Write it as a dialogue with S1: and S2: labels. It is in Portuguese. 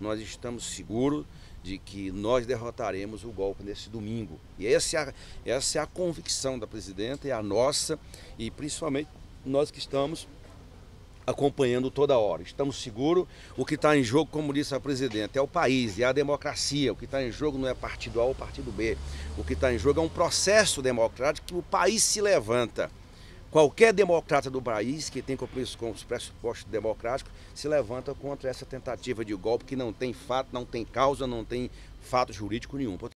S1: nós estamos seguros de que nós derrotaremos o golpe nesse domingo. E essa é a, essa é a convicção da presidenta, é a nossa, e principalmente nós que estamos acompanhando toda hora. Estamos seguros. O que está em jogo, como disse a presidenta, é o país, é a democracia. O que está em jogo não é partido A ou partido B. O que está em jogo é um processo democrático que o país se levanta. Qualquer democrata do país que tem compromisso com os pressupostos democráticos se levanta contra essa tentativa de golpe que não tem fato, não tem causa, não tem fato jurídico nenhum.